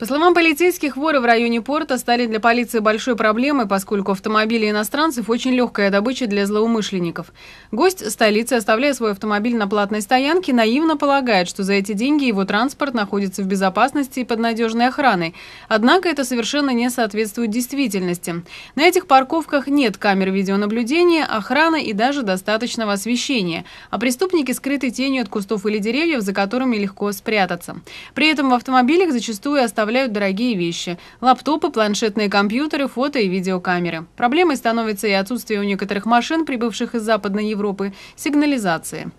По словам полицейских, воры в районе порта стали для полиции большой проблемой, поскольку автомобили иностранцев очень легкая добыча для злоумышленников. Гость столицы, оставляя свой автомобиль на платной стоянке, наивно полагает, что за эти деньги его транспорт находится в безопасности и под надежной охраной. Однако это совершенно не соответствует действительности. На этих парковках нет камер видеонаблюдения, охраны и даже достаточного освещения, а преступники скрыты тенью от кустов или деревьев, за которыми легко спрятаться. При этом в автомобилях зачастую оставляют доставляют дорогие вещи – лаптопы, планшетные компьютеры, фото и видеокамеры. Проблемой становится и отсутствие у некоторых машин, прибывших из Западной Европы, сигнализации.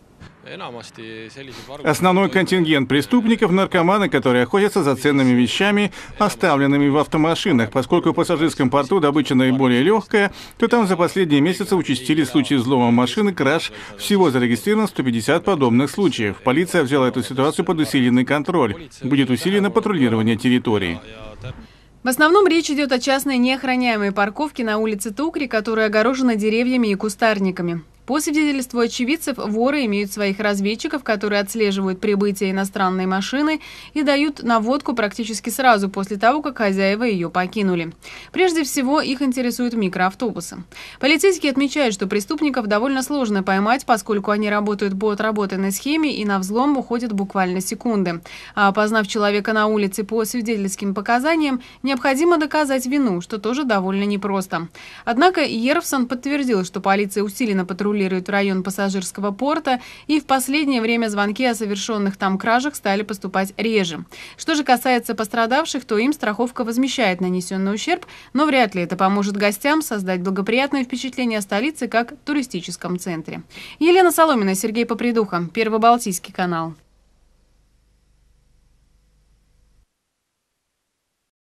Основной контингент преступников – наркоманы, которые охотятся за ценными вещами, оставленными в автомашинах. Поскольку в пассажирском порту добыча наиболее легкая, то там за последние месяцы участились случаи взлома машины, краж. Всего зарегистрировано 150 подобных случаев. Полиция взяла эту ситуацию под усиленный контроль. Будет усилено патрулирование территории. В основном речь идет о частной неохраняемой парковке на улице Тукри, которая огорожена деревьями и кустарниками. По свидетельству очевидцев, воры имеют своих разведчиков, которые отслеживают прибытие иностранной машины и дают наводку практически сразу после того, как хозяева ее покинули. Прежде всего, их интересуют микроавтобусы. Полицейские отмечают, что преступников довольно сложно поймать, поскольку они работают по отработанной схеме и на взлом уходят буквально секунды. А опознав человека на улице по свидетельским показаниям, необходимо доказать вину, что тоже довольно непросто. Однако Ервсон подтвердил, что полиция усиленно патрулирует патрулирует район пассажирского порта, и в последнее время звонки о совершенных там кражах стали поступать реже. Что же касается пострадавших, то им страховка возмещает нанесенный ущерб, но вряд ли это поможет гостям создать благоприятное впечатление о столице как туристическом центре. Елена Соломина, Сергей Попридуха, Первобалтийский канал.